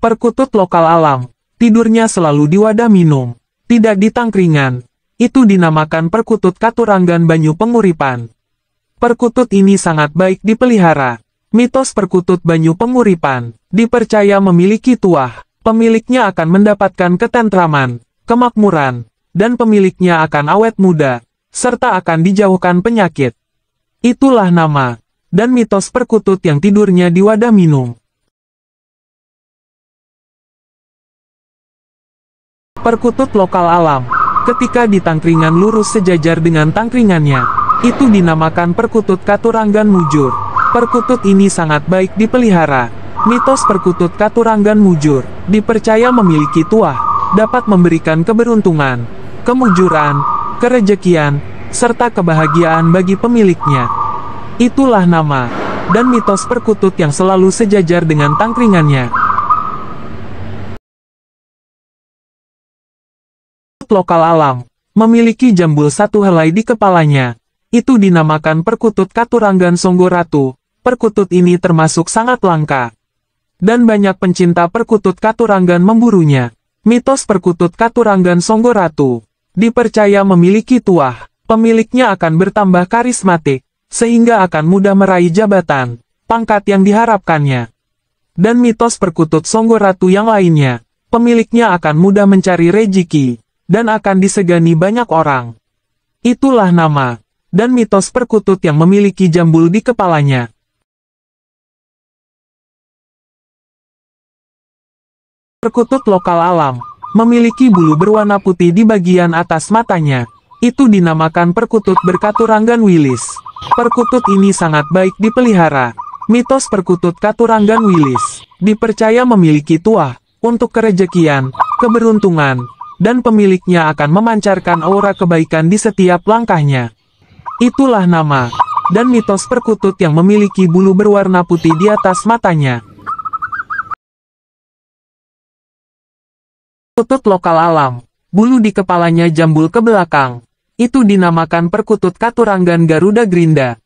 Perkutut lokal alam, tidurnya selalu di wadah minum, tidak di tangkringan. Itu dinamakan perkutut katuranggan banyu penguripan. Perkutut ini sangat baik dipelihara. Mitos perkutut banyu penguripan, dipercaya memiliki tuah, pemiliknya akan mendapatkan ketentraman, kemakmuran, dan pemiliknya akan awet muda, serta akan dijauhkan penyakit. Itulah nama, dan mitos perkutut yang tidurnya di wadah minum. Perkutut lokal alam. Ketika di tangkringan lurus sejajar dengan tangkringannya, itu dinamakan perkutut katuranggan mujur. Perkutut ini sangat baik dipelihara. Mitos perkutut katuranggan mujur, dipercaya memiliki tuah, dapat memberikan keberuntungan, kemujuran, kerejekian, serta kebahagiaan bagi pemiliknya. Itulah nama, dan mitos perkutut yang selalu sejajar dengan tangkringannya. lokal alam, memiliki jambul satu helai di kepalanya. Itu dinamakan perkutut Katuranggan Songgo Ratu. Perkutut ini termasuk sangat langka. Dan banyak pencinta perkutut Katuranggan memburunya. Mitos perkutut Katuranggan Songgo Ratu dipercaya memiliki tuah, pemiliknya akan bertambah karismatik, sehingga akan mudah meraih jabatan, pangkat yang diharapkannya. Dan mitos perkutut Songgo Ratu yang lainnya, pemiliknya akan mudah mencari rejeki, dan akan disegani banyak orang. Itulah nama, dan mitos perkutut yang memiliki jambul di kepalanya. Perkutut lokal alam, memiliki bulu berwarna putih di bagian atas matanya. Itu dinamakan perkutut berkaturanggan wilis. Perkutut ini sangat baik dipelihara. Mitos perkutut katuranggan wilis dipercaya memiliki tuah, untuk kerejekian, keberuntungan, dan pemiliknya akan memancarkan aura kebaikan di setiap langkahnya. Itulah nama dan mitos perkutut yang memiliki bulu berwarna putih di atas matanya. Perkutut lokal alam, bulu di kepalanya jambul ke belakang. Itu dinamakan perkutut katuranggan Garuda Grinda.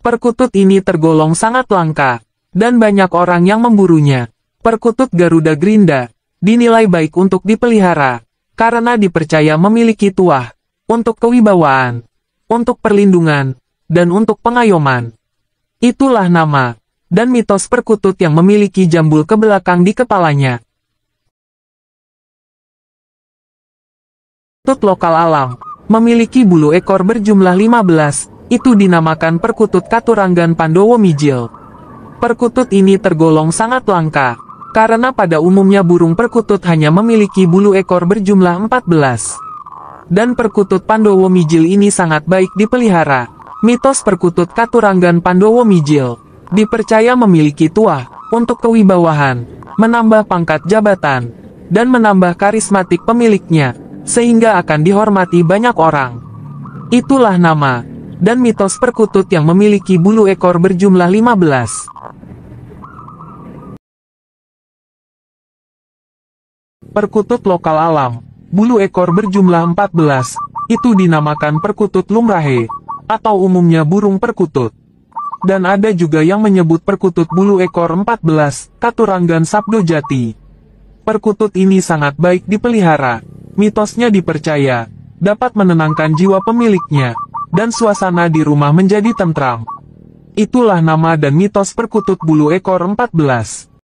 Perkutut ini tergolong sangat langka, dan banyak orang yang memburunya. Perkutut Garuda Grinda, dinilai baik untuk dipelihara, karena dipercaya memiliki tuah, untuk kewibawaan, untuk perlindungan, dan untuk pengayoman. Itulah nama, dan mitos perkutut yang memiliki jambul ke belakang di kepalanya. Perkutut lokal alam, memiliki bulu ekor berjumlah 15, itu dinamakan perkutut katuranggan Pandowo Mijil. Perkutut ini tergolong sangat langka, karena pada umumnya burung perkutut hanya memiliki bulu ekor berjumlah 14. Dan perkutut Pandowo mijil ini sangat baik dipelihara. Mitos perkutut Katuranggan Pandowo mijil dipercaya memiliki tuah untuk kewibawaan, menambah pangkat jabatan, dan menambah karismatik pemiliknya, sehingga akan dihormati banyak orang. Itulah nama dan mitos perkutut yang memiliki bulu ekor berjumlah 15. Perkutut lokal alam. Bulu ekor berjumlah 14. Itu dinamakan perkutut lumrahe, atau umumnya burung perkutut. Dan ada juga yang menyebut perkutut bulu ekor 14, katuranggan Sabdo Jati. Perkutut ini sangat baik dipelihara. Mitosnya dipercaya, dapat menenangkan jiwa pemiliknya, dan suasana di rumah menjadi tentram. Itulah nama dan mitos perkutut bulu ekor 14.